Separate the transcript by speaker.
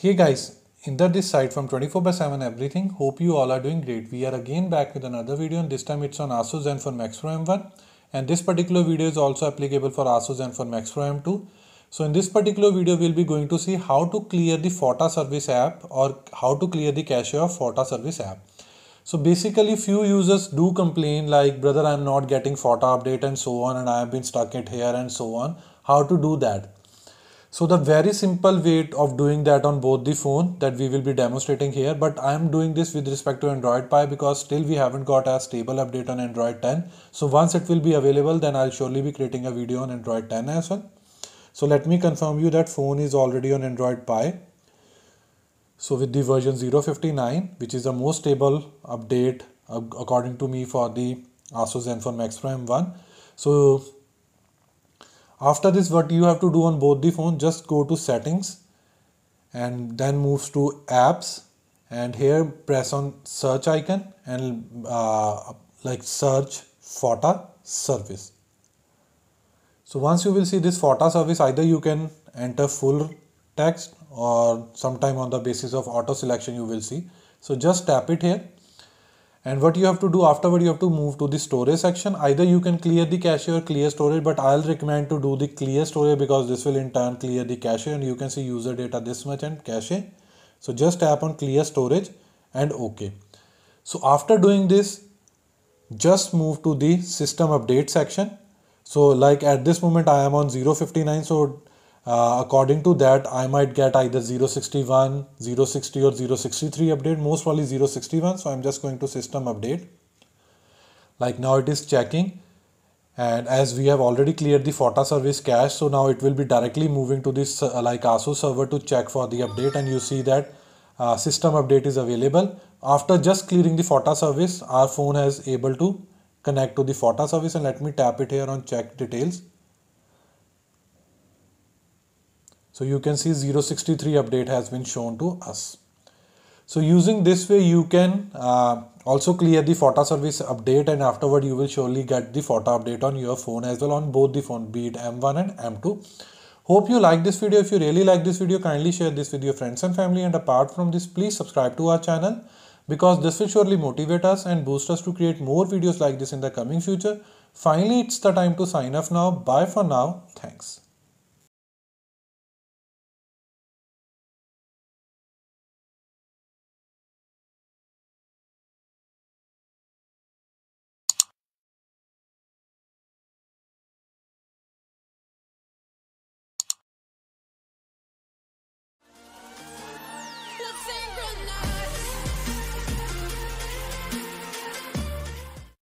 Speaker 1: Hey guys, Inder this side from 24 x 7 everything. Hope you all are doing great. We are again back with another video and this time it's on ASUS Zenfone Max Pro M1 and this particular video is also applicable for ASUS Zenfone Max Pro M2. So in this particular video we'll be going to see how to clear the FOTA service app or how to clear the cache of FOTA service app. So basically few users do complain like brother I'm not getting photo update and so on and I have been stuck at here and so on. How to do that? So the very simple way of doing that on both the phone that we will be demonstrating here but I am doing this with respect to Android Pie because still we haven't got a stable update on Android 10. So once it will be available then I'll surely be creating a video on Android 10 as well. So let me confirm you that phone is already on Android Pie. So with the version 059, which is the most stable update uh, according to me for the ASUS Zenfone Max Pro M1. So after this, what you have to do on both the phone, just go to settings and then moves to apps and here press on search icon and uh, like search FOTA service. So once you will see this FOTA service, either you can enter full text or sometime on the basis of auto selection you will see. So just tap it here and what you have to do afterward you have to move to the storage section either you can clear the cache or clear storage but I'll recommend to do the clear storage because this will in turn clear the cache and you can see user data this much and cache. So just tap on clear storage and OK. So after doing this just move to the system update section. So like at this moment I am on 059 so uh, according to that, I might get either 061, 060 or 063 update, most probably 061. So I'm just going to system update. Like now it is checking. And as we have already cleared the FOTA service cache, so now it will be directly moving to this uh, like ASUS server to check for the update. And you see that uh, system update is available. After just clearing the FOTA service, our phone is able to connect to the FOTA service. And let me tap it here on check details. So you can see 063 update has been shown to us. So using this way you can uh, also clear the FOTA service update and afterward you will surely get the FOTA update on your phone as well on both the phone be it M1 and M2. Hope you like this video. If you really like this video kindly share this with your friends and family and apart from this please subscribe to our channel because this will surely motivate us and boost us to create more videos like this in the coming future. Finally it's the time to sign off now. Bye for now. Thanks. know.